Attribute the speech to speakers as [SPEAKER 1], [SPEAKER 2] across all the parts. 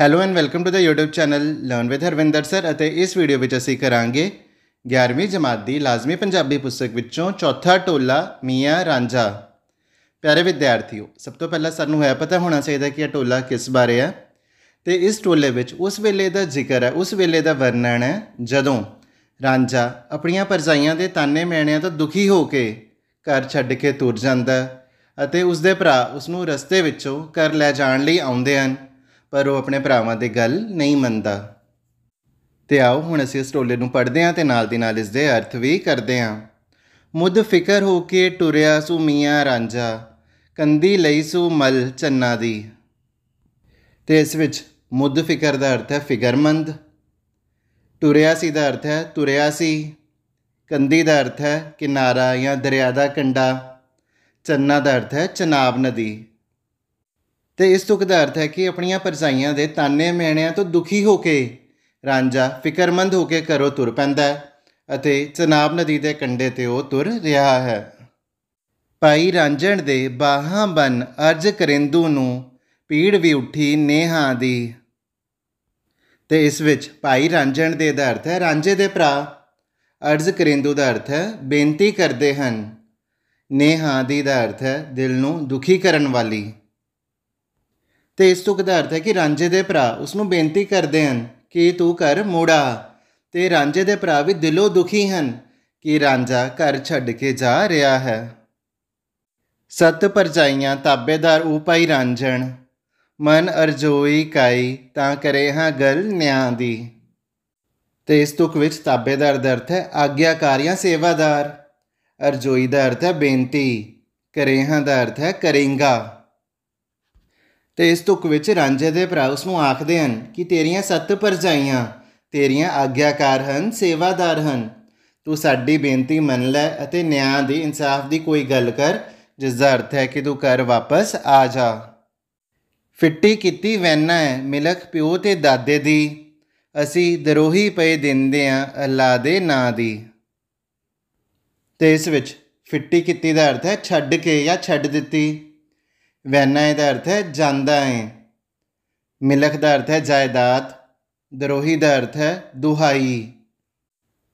[SPEAKER 1] hello and welcome to the YouTube channel learn with Harvinder sir ਅਤੇ ਇਸ video ਵਿੱਚ ਅਸੀਂ ਕਰਾਂਗੇ 11ਵੀਂ ਜਮਾਤ ਦੀ ਲਾਜ਼ਮੀ ਪੰਜਾਬੀ ਪੁਸਤਕ ਵਿੱਚੋਂ ਚੌਥਾ ਟੋਲਾ ਮੀਆਂ ਰਾਂਝਾ ਪਿਆਰੇ ਵਿਦਿਆਰਥੀਓ ਸਭ ਤੋਂ ਪਹਿਲਾਂ ਸਾਨੂੰ ਹੈ ਪਤਾ ਹੋਣਾ ਚਾਹੀਦਾ ਕਿ ਇਹ ਟੋਲਾ ਕਿਸ ਬਾਰੇ ਹੈ ਤੇ ਇਸ ਟੋਲੇ ਵਿੱਚ ਉਸ ਵੇਲੇ ਦਾ ਜ਼ਿਕਰ ਹੈ ਉਸ ਵੇਲੇ ਦਾ ਵਰਣਨ ਹੈ ਜਦੋਂ ਰਾਂਝਾ ਆਪਣੀਆਂ ਪਰਜਾਈਆਂ ਦੇ ਤਾਨੇ ਮੈਣਿਆਂ ਤੋਂ ਦੁਖੀ ਹੋ ਕੇ ਘਰ ਛੱਡ ਕੇ ਤੁਰ ਜਾਂਦਾ ਅਤੇ ਉਸ ਦੇ ਭਰਾ ਉਸ ਨੂੰ ਰਸਤੇ ਵਿੱਚੋਂ ਕਰ ਲੈ ਜਾਣ ਲਈ ਆਉਂਦੇ ਹਨ ਪਰ ਉਹ ਆਪਣੇ ਭਰਾਵਾਂ ਦੀ ਗੱਲ ਨਹੀਂ ਮੰਨਦਾ ਤੇ ਆਓ ਹੁਣ ਅਸੀਂ ਇਸ ਟੋਲੇ ਨੂੰ ਪੜ੍ਹਦੇ ਹਾਂ ਤੇ ਨਾਲ ਦੀ ਨਾਲ ਇਸ ਦੇ ਅਰਥ ਵੀ ਕਰਦੇ ਹਾਂ ਮੁੱਦ ਫਿਕਰ ਹੋ ਕੇ ਟੁਰਿਆ ਸੁ ਮੀਆਂ ਰਾਂਝਾ ਕੰਦੀ ਲਈ ਸੁ ਮਲ ਚੰਨਾ ਦੀ ਤੇ ਇਸ ਵਿੱਚ ਮੁੱਦ ਫਿਕਰ ਦਾ ਅਰਥ ਹੈ ਫਿਕਰਮੰਦ ਟੁਰਿਆ ਸੀ ਦਾ ਅਰਥ ਹੈ ਤੁਰਿਆ ਸੀ ਕੰਦੀ ਦਾ ਅਰਥ ਹੈ ਕਿਨਾਰਾ ਜਾਂ ਦਰਿਆ ਦਾ ਕੰਡਾ ਚੰਨਾ ਦਾ ਅਰਥ ਹੈ ਚਨਾਬ ਨਦੀ ਤੇ ਇਸ ਤੋਂ ਦਾ ਅਰਥ ਹੈ ਕਿ ਆਪਣੀਆਂ ਪਰਜਾਈਆਂ ਦੇ ਤਾਨੇ ਮੈਣਿਆਂ ਤੋਂ ਦੁਖੀ ਹੋ ਕੇ ਰਾਂਝਾ ਫਿਕਰਮੰਦ ਹੋ ਕੇ ਘਰੋਂ ਤੁਰ ਪੈਂਦਾ ਅਤੇ ਚਨਾਬ ਨਦੀ ਦੇ ਕੰਢੇ ਤੇ ਉਹ ਤੁਰ ਰਿਹਾ ਹੈ ਭਾਈ ਰਾਂਝਣ ਦੇ ਬਾਹਾਂ ਬਨ ਅਰਜ ਕਰਿੰਦੂ ਨੂੰ ਪੀੜ ਵੀ ਉੱਠੀ ਨੇਹਾ ਦੀ ਤੇ ਇਸ ਵਿੱਚ ਭਾਈ ਰਾਂਝਣ ਦੇ ਦਾ ਅਰਥ ਹੈ ਰਾਂਝੇ ਦੇ ਭਰਾ ਅਰਜ ਕਰਿੰਦੂ ਦਾ ਅਰਥ ਹੈ ਬੇਨਤੀ ਕਰਦੇ ਹਨ ਨੇਹਾ ਦੀ ਦਾ ਅਰਥ ਹੈ ਦਿਲ ਨੂੰ ਦੁਖੀ ਕਰਨ ਵਾਲੀ ਤੇ ਇਸ ਤੋਂ ਕਦਾਰਥ ਹੈ ਕਿ ਰਾਂਝੇ ਦੇ ਭਰਾ ਉਸ ਨੂੰ ਬੇਨਤੀ ਕਰਦੇ ਹਨ ਕਿ ਤੂੰ ਕਰ ਮੋੜਾ ਤੇ ਰਾਂਝੇ ਦੇ ਭਰਾ ਵੀ ਦਿਲੋਂ ਦੁਖੀ ਹਨ ਕਿ ਰਾਂਝਾ ਘਰ ਛੱਡ ਕੇ ਜਾ ਰਿਹਾ ਹੈ ਸਤ ਪਰਜਾਈਆਂ ਤਾਬੇਦਾਰ ਉਪਾਈ ਰਾਂਝਣ ਮਨ ਅਰਜੋਈ ਕਾਈ ਤਾਂ ਕਰੇ ਹਾਂ ਗਲ ਨਿਆਂ ਦੀ ਤੇ ਇਸ ਤੁਕ ਵਿੱਚ ਤਾਬੇਦਾਰ ਦਾ ਅਰਥ ਹੈ ਆਗਿਆਕਾਰੀਆਂ ਸੇਵਾਦਾਰ ਅਰਜੋਈ ਦਾ ਅਰਥ ਹੈ ਬੇਨਤੀ ਕਰੇ ਹਾਂ ਦਾ ਅਰਥ ਹੈ ਕਰੇਗਾ ਤੇ ਇਸ ਤੁਕ ਵਿੱਚ ਰਾਂਝੇ ਦੇ ਭਰਾ ਉਸ ਨੂੰ ਆਖਦੇ ਹਨ ਕਿ ਤੇਰੀਆਂ ਸੱਤ ਪਰਜਾਈਆਂ ਤੇਰੀਆਂ ਆਗਿਆਕਾਰ ਹਨ ਸੇਵਾਦਾਰ ਹਨ ਤੂੰ ਸਾਡੀ ਬੇਨਤੀ ਮੰਨ ਲੈ ਅਤੇ ਨਿਆਂ ਦੀ ਇਨਸਾਫ ਦੀ ਕੋਈ ਗੱਲ ਕਰ ਜਿਸ ਦਾ ਅਰਥ ਹੈ ਕਿ ਤੂੰ ਘਰ ਵਾਪਸ ਆ ਜਾ ਫਿੱਟੀ ਕੀਤੀ ਵੈਨਾ ਹੈ ਮਿਲਖ ਪਿਓ ਤੇ ਦਾਦੇ ਦੀ ਅਸੀਂ ਦਰੋਹੀ ਪਏ ਦਿੰਦੇ ਆ ਅੱਲਾ ਦੇ ਨਾਂ ਦੀ ਤੇ ਇਸ ਵਿੱਚ ਫਿੱਟੀ ਕੀਤੀ ਦਾ ਅਰਥ ਹੈ ਛੱਡ ਕੇ ਜਾਂ ਛੱਡ ਦਿੱਤੀ ਵੈਨਾ ਦਾ ਅਰਥ ਹੈ ਜਾਂਦਾ ਹੈ ਮਿਲਖ ਦਾ ਅਰਥ ਹੈ ਜਾਇਦਾਦ ਦਰੋਹੀ ਦਾ ਅਰਥ ਹੈ ਦੁਹਾਈ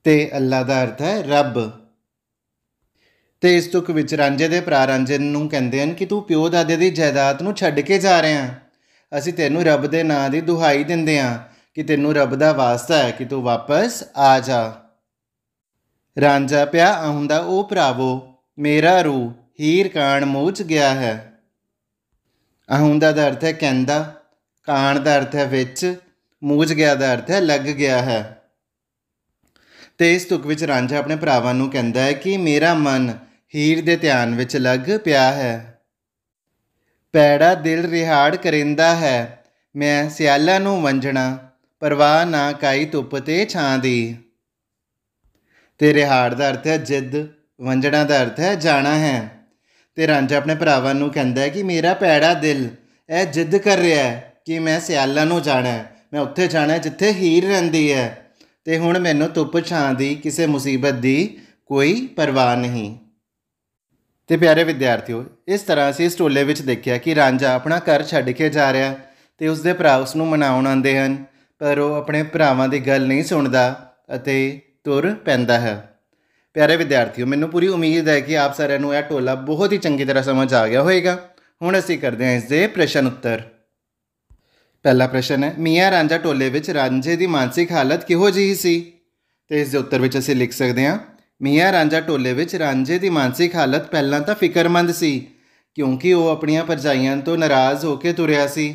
[SPEAKER 1] ਤੇ ਅੱਲਾ ਦਾ ਅਰਥ ਹੈ ਰੱਬ ਤੇ ਇਸ ਤੁਕ ਵਿੱਚ ਰਾਂਝੇ ਦੇ ਭਰਾ ਰਾਂਝੇ ਨੂੰ ਕਹਿੰਦੇ ਹਨ ਕਿ ਤੂੰ ਪਿਓ ਦਾਦੇ ਦੀ ਜਾਇਦਾਦ ਨੂੰ ਛੱਡ ਕੇ ਜਾ ਰਿਹਾ ਅਸੀਂ ਤੈਨੂੰ ਰੱਬ ਦੇ ਨਾਂ ਦੀ ਦੁਹਾਈ ਦਿੰਦੇ ਹਾਂ ਕਿ ਤੈਨੂੰ ਰੱਬ ਦਾ ਵਾਸਤਾ ਹੈ ਕਿ ਤੂੰ ਵਾਪਸ ਆ ਜਾ ਰਾਂਝਾ ਪਿਆ ਆਉਂਦਾ ਉਹ ਭਰਾਵੋ ਮੇਰਾ ਰੂ ਹੀਰ ਕਾਣ ਮੂਚ ਗਿਆ ਹੈ ਅਹੂੰ ਦਾ ਅਰਥ ਹੈ ਕਹਿੰਦਾ ਕਾਣ ਦਾ ਅਰਥ ਹੈ ਵਿੱਚ ਮੂਝ ਗਿਆ ਦਾ ਅਰਥ ਹੈ ਲੱਗ ਗਿਆ ਹੈ ਤੇ ਇਸ ਤੁਕ ਵਿੱਚ ਰਾਂਝਾ ਆਪਣੇ ਭਰਾਵਾਂ ਨੂੰ ਕਹਿੰਦਾ ਹੈ ਕਿ ਮੇਰਾ ਮਨ ਹੀਰ ਦੇ ਧਿਆਨ ਵਿੱਚ ਲੱਗ ਪਿਆ ਹੈ ਪੈੜਾ ਦਿਲ ਰਿਹਾੜ ਕਰਿੰਦਾ ਹੈ ਮੈਂ ਸਿਆਲਾਂ ਨੂੰ ਵੰਝਣਾ ਪਰਵਾਹ ਨਾ ਕਾਈ ਧੁੱਪ ਤੇ ਛਾਂ ਦੀ ਤੇ ਰਿਹਾੜ ਦਾ ਅਰਥ ਹੈ ਜਿੱਦ ਵੰਝਣਾ ਦਾ ਅਰਥ ਹੈ ਜਾਣਾ ਹੈ ਤੇ ਰਾਂਝਾ ਆਪਣੇ ਭਰਾਵਾਂ ਨੂੰ ਕਹਿੰਦਾ ਹੈ ਕਿ ਮੇਰਾ ਪੈੜਾ ਦਿਲ ਇਹ ਜਿੱਦ ਕਰ ਰਿਹਾ ਹੈ ਕਿ ਮੈਂ ਸਿਆਲਾਂ ਨੂੰ ਜਾਣਾ ਹੈ ਮੈਂ ਉੱਥੇ ਜਾਣਾ ਹੈ ਜਿੱਥੇ ਹੀਰ ਰਹਿੰਦੀ ਹੈ ਤੇ ਹੁਣ ਮੈਨੂੰ ਧੁੱਪ ਛਾਂ ਦੀ ਕਿਸੇ ਮੁਸੀਬਤ ਦੀ ਕੋਈ ਪਰਵਾਹ ਨਹੀਂ ਤੇ ਪਿਆਰੇ ਵਿਦਿਆਰਥੀਓ ਇਸ ਤਰ੍ਹਾਂ ਅਸੀਂ ਇਸ ਟੋਲੇ ਵਿੱਚ ਦੇਖਿਆ ਕਿ ਰਾਂਝਾ ਆਪਣਾ ਘਰ ਛੱਡ ਕੇ ਜਾ ਰਿਹਾ ਤੇ ਉਸ ਦੇ ਭਰਾ ਉਸ ਨੂੰ ਮਨਾਉਣ ਆਉਂਦੇ ਹਨ ਪਰ ਉਹ ਆਪਣੇ ਭਰਾਵਾਂ ਦੀ ਗੱਲ ਨਹੀਂ ਸੁਣਦਾ ਅਤੇ ਤੁਰ ਪੈਂਦਾ ਹੈ ਪਿਆਰੇ ਵਿਦਿਆਰਥੀਓ ਮੈਨੂੰ ਪੂਰੀ ਉਮੀਦ ਹੈ ਕਿ ਆਪ ਸਾਰਿਆਂ ਨੂੰ ਇਹ ਟੋਲਾ ਬਹੁਤ ਹੀ ਚੰਗੀ ਤਰ੍ਹਾਂ ਸਮਝ ਆ ਗਿਆ ਹੋਵੇਗਾ ਹੁਣ ਅਸੀਂ ਕਰਦੇ ਹਾਂ ਇਸ ਦੇ ਪ੍ਰਸ਼ਨ ਉੱਤਰ ਪਹਿਲਾ ਪ੍ਰਸ਼ਨ ਹੈ ਮੀਆਂ ਰਾਂਝਾ ਟੋਲੇ ਵਿੱਚ ਰਾਂਝੇ ਦੀ ਮਾਨਸਿਕ ਹਾਲਤ ਕਿਹੋ ਜਿਹੀ ਸੀ ਤੇ ਇਸ ਦੇ ਉੱਤਰ ਵਿੱਚ ਅਸੀਂ ਲਿਖ ਸਕਦੇ ਹਾਂ ਮੀਆਂ ਰਾਂਝਾ ਟੋਲੇ ਵਿੱਚ ਰਾਂਝੇ ਦੀ ਮਾਨਸਿਕ ਹਾਲਤ ਪਹਿਲਾਂ ਤਾਂ ਫਿਕਰਮੰਦ ਸੀ ਕਿਉਂਕਿ ਉਹ ਆਪਣੀਆਂ ਪਰਜਾਈਆਂ ਤੋਂ ਨਾਰਾਜ਼ ਹੋ ਕੇ ਤੁਰਿਆ ਸੀ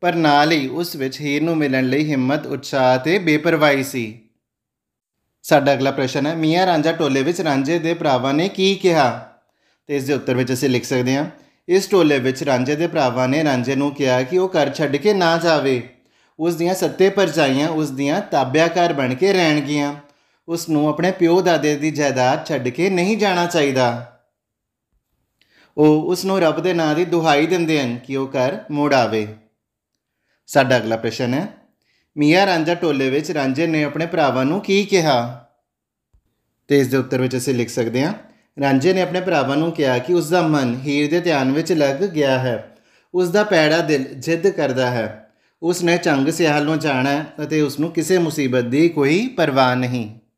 [SPEAKER 1] ਪਰ ਨਾਲ ਹੀ ਉਸ ਵਿੱਚ ਹੀਰ ਨੂੰ ਮਿਲਣ ਲਈ ਹਿੰਮਤ ਉਤਸ਼ਾਹ ਤੇ ਬੇਪਰਵਾਹੀ ਸੀ ਸਾਡਾ ਅਗਲਾ ਪ੍ਰਸ਼ਨ ਹੈ ਮੀਆਂ ਰਾਂਝਾ ਟੋਲੇ ਵਿੱਚ ਰਾਂਝੇ ਦੇ ਭਰਾਵਾਂ ਨੇ ਕੀ ਕਿਹਾ ਤੇ ਇਸ ਦੇ ਉੱਤਰ ਵਿੱਚ ਅਸੀਂ ਲਿਖ ਸਕਦੇ ਹਾਂ ਇਸ ਟੋਲੇ ਵਿੱਚ ਰਾਂਝੇ ਦੇ ਭਰਾਵਾਂ ਨੇ ਰਾਂਝੇ ਨੂੰ ਕਿਹਾ ਕਿ ਉਹ ਘਰ ਛੱਡ ਕੇ ਨਾ ਜਾਵੇ ਉਸ ਦੀਆਂ ਸੱਤੇ ਪਰਜਾਈਆਂ ਉਸ ਦੀਆਂ ਤਾਬਿਆਕਾਰ ਬਣ ਕੇ ਰਹਿਣਗੀਆਂ ਉਸ ਨੂੰ ਆਪਣੇ ਪਿਓ ਦਾਦੇ ਦੀ ਜਾਇਦਾਦ ਛੱਡ ਕੇ ਨਹੀਂ ਜਾਣਾ ਚਾਹੀਦਾ ਉਹ ਉਸ ਨੂੰ ਰੱਬ ਦੇ ਨਾਂ ਦੀ ਦੁਹਾਈ ਦਿੰਦੇ ਹਨ ਕਿ ਉਹ ਘਰ ਮੋੜ ਆਵੇ ਸਾਡਾ ਅਗਲਾ ਪ੍ਰਸ਼ਨ ਹੈ ਮੀਆਂ ਰਾਂਝਾ ਟੋਲੇ ਵਿੱਚ ਰਾਂਝੇ ਨੇ ਆਪਣੇ ਭਰਾਵਾਂ ਨੂੰ ਕੀ ਕਿਹਾ ਤੇ ਇਸ ਦੇ ਉੱਤਰ ਵਿੱਚ ਅਸੀਂ ਲਿਖ ਸਕਦੇ ਹਾਂ ਰਾਂਝੇ ਨੇ ਆਪਣੇ ਭਰਾਵਾਂ ਨੂੰ ਕਿਹਾ ਕਿ ਉਸ ਦਾ ਮਨ ਹੀਰ ਦੇ ਧਿਆਨ ਵਿੱਚ ਲੱਗ ਗਿਆ ਹੈ ਉਸ ਦਾ ਪੈੜਾ ਦਿਲ ਜਿੱਦ ਕਰਦਾ ਹੈ ਉਸ ਨੇ ਚੰਗ ਸਿਆਲ ਨੂੰ ਜਾਣਾ ਅਤੇ ਉਸ ਨੂੰ ਕਿਸੇ ਮੁਸੀਬਤ ਦੀ ਕੋਈ ਪਰਵਾਹ ਨਹੀਂ